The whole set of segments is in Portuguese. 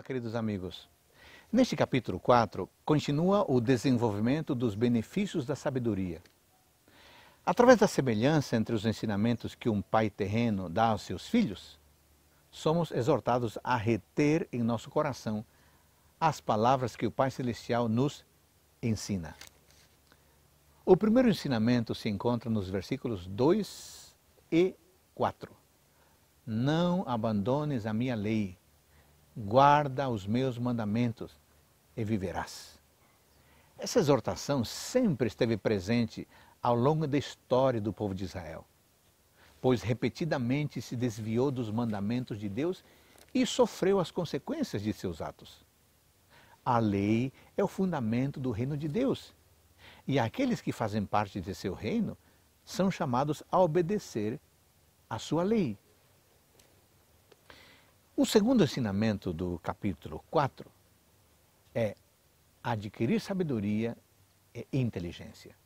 Olá, queridos amigos. Neste capítulo 4, continua o desenvolvimento dos benefícios da sabedoria. Através da semelhança entre os ensinamentos que um pai terreno dá aos seus filhos, somos exortados a reter em nosso coração as palavras que o Pai Celestial nos ensina. O primeiro ensinamento se encontra nos versículos 2 e 4. Não abandones a minha lei, guarda os meus mandamentos e viverás. Essa exortação sempre esteve presente ao longo da história do povo de Israel, pois repetidamente se desviou dos mandamentos de Deus e sofreu as consequências de seus atos. A lei é o fundamento do reino de Deus, e aqueles que fazem parte de seu reino são chamados a obedecer à sua lei. O segundo ensinamento do capítulo 4 é adquirir sabedoria e inteligência.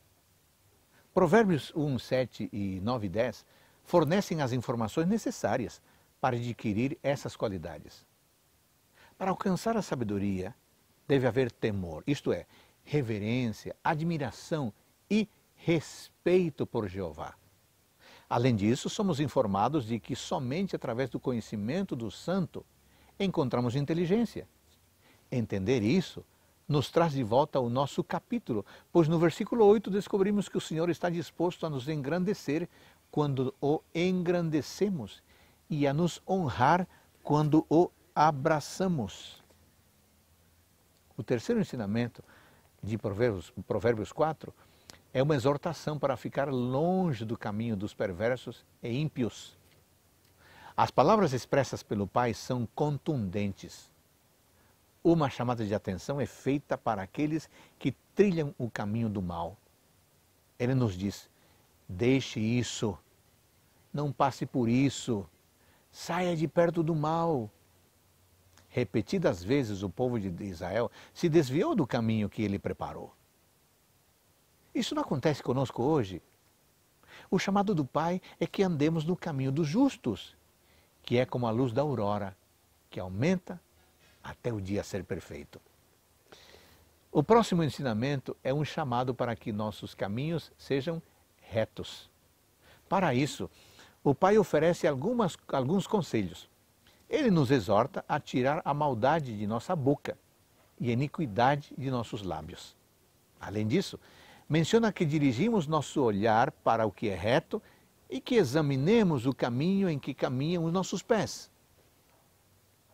Provérbios 1, 7 e 9 e 10 fornecem as informações necessárias para adquirir essas qualidades. Para alcançar a sabedoria, deve haver temor, isto é, reverência, admiração e respeito por Jeová. Além disso, somos informados de que somente através do conhecimento do santo encontramos inteligência. Entender isso nos traz de volta o nosso capítulo, pois no versículo 8 descobrimos que o Senhor está disposto a nos engrandecer quando o engrandecemos e a nos honrar quando o abraçamos. O terceiro ensinamento de Provérbios, Provérbios 4 é uma exortação para ficar longe do caminho dos perversos e ímpios. As palavras expressas pelo Pai são contundentes. Uma chamada de atenção é feita para aqueles que trilham o caminho do mal. Ele nos diz: deixe isso, não passe por isso, saia de perto do mal. Repetidas vezes o povo de Israel se desviou do caminho que ele preparou. Isso não acontece conosco hoje. O chamado do Pai é que andemos no caminho dos justos, que é como a luz da aurora, que aumenta até o dia ser perfeito. O próximo ensinamento é um chamado para que nossos caminhos sejam retos. Para isso, o Pai oferece algumas, alguns conselhos. Ele nos exorta a tirar a maldade de nossa boca e a iniquidade de nossos lábios. Além disso, menciona que dirigimos nosso olhar para o que é reto e que examinemos o caminho em que caminham os nossos pés.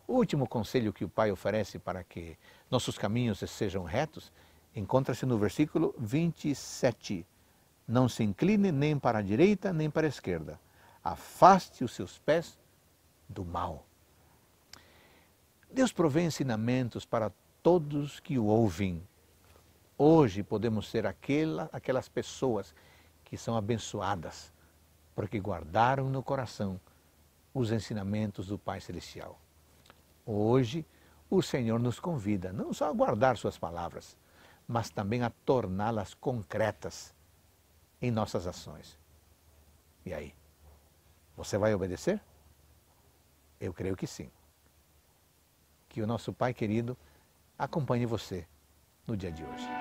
O último conselho que o Pai oferece para que nossos caminhos sejam retos encontra-se no versículo 27. Não se incline nem para a direita nem para a esquerda. Afaste os seus pés do mal. Deus provê ensinamentos para todos que o ouvem Hoje podemos ser aquela, aquelas pessoas que são abençoadas, porque guardaram no coração os ensinamentos do Pai Celestial. Hoje, o Senhor nos convida não só a guardar Suas palavras, mas também a torná-las concretas em nossas ações. E aí? Você vai obedecer? Eu creio que sim. Que o nosso Pai querido acompanhe você no dia de hoje.